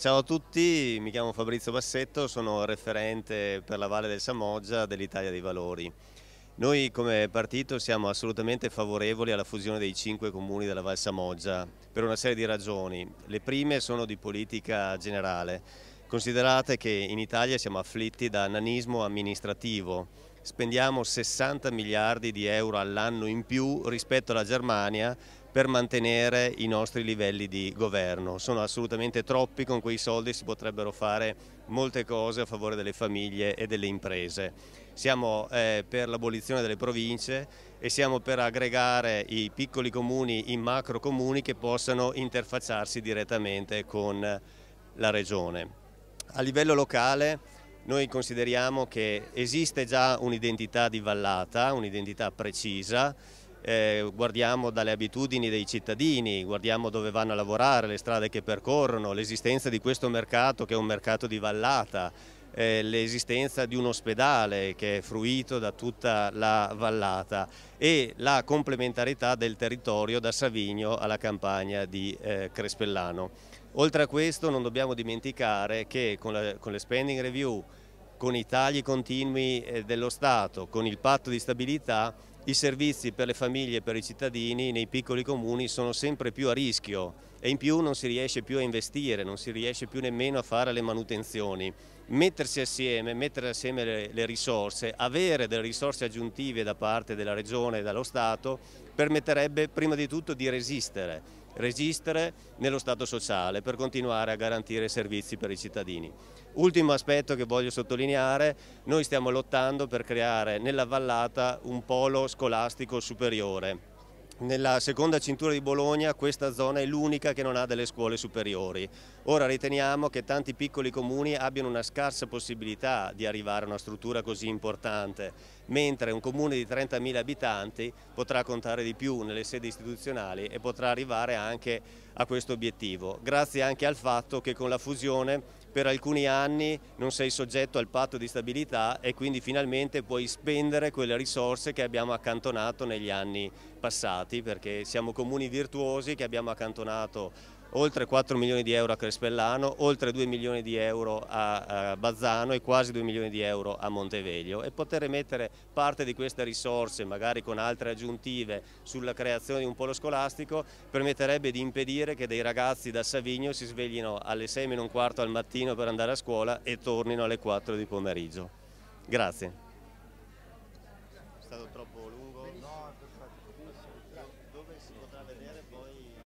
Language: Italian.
Ciao a tutti, mi chiamo Fabrizio Bassetto, sono referente per la Valle del Samoggia dell'Italia dei Valori. Noi come partito siamo assolutamente favorevoli alla fusione dei cinque comuni della Val Samoggia per una serie di ragioni. Le prime sono di politica generale. Considerate che in Italia siamo afflitti da nanismo amministrativo. Spendiamo 60 miliardi di euro all'anno in più rispetto alla Germania per mantenere i nostri livelli di governo. Sono assolutamente troppi, con quei soldi si potrebbero fare molte cose a favore delle famiglie e delle imprese. Siamo eh, per l'abolizione delle province e siamo per aggregare i piccoli comuni in macro comuni che possano interfacciarsi direttamente con la regione. A livello locale noi consideriamo che esiste già un'identità di vallata, un'identità precisa, eh, guardiamo dalle abitudini dei cittadini, guardiamo dove vanno a lavorare, le strade che percorrono, l'esistenza di questo mercato che è un mercato di vallata, eh, l'esistenza di un ospedale che è fruito da tutta la vallata e la complementarietà del territorio da Savigno alla campagna di eh, Crespellano. Oltre a questo non dobbiamo dimenticare che con, la, con le spending review, con i tagli continui eh, dello Stato, con il patto di stabilità i servizi per le famiglie e per i cittadini nei piccoli comuni sono sempre più a rischio e in più non si riesce più a investire, non si riesce più nemmeno a fare le manutenzioni. Mettersi assieme, mettere assieme le, le risorse, avere delle risorse aggiuntive da parte della Regione e dallo Stato permetterebbe prima di tutto di resistere resistere nello Stato sociale per continuare a garantire servizi per i cittadini. Ultimo aspetto che voglio sottolineare, noi stiamo lottando per creare nella vallata un polo scolastico superiore nella seconda cintura di Bologna questa zona è l'unica che non ha delle scuole superiori. Ora riteniamo che tanti piccoli comuni abbiano una scarsa possibilità di arrivare a una struttura così importante, mentre un comune di 30.000 abitanti potrà contare di più nelle sedi istituzionali e potrà arrivare anche a questo obiettivo, grazie anche al fatto che con la fusione per alcuni anni non sei soggetto al patto di stabilità e quindi finalmente puoi spendere quelle risorse che abbiamo accantonato negli anni passati perché siamo comuni virtuosi che abbiamo accantonato oltre 4 milioni di euro a Crespellano, oltre 2 milioni di euro a, Bazzano e quasi 2 milioni di euro a Monteveglio e poter mettere parte di queste risorse, magari con altre aggiuntive, sulla creazione di un polo scolastico permetterebbe di impedire che dei ragazzi da Savigno si sveglino alle 6 meno un quarto al mattino per andare a scuola e tornino alle 4 di pomeriggio. Grazie. È stato troppo lungo. No, è Dove si potrà vedere poi...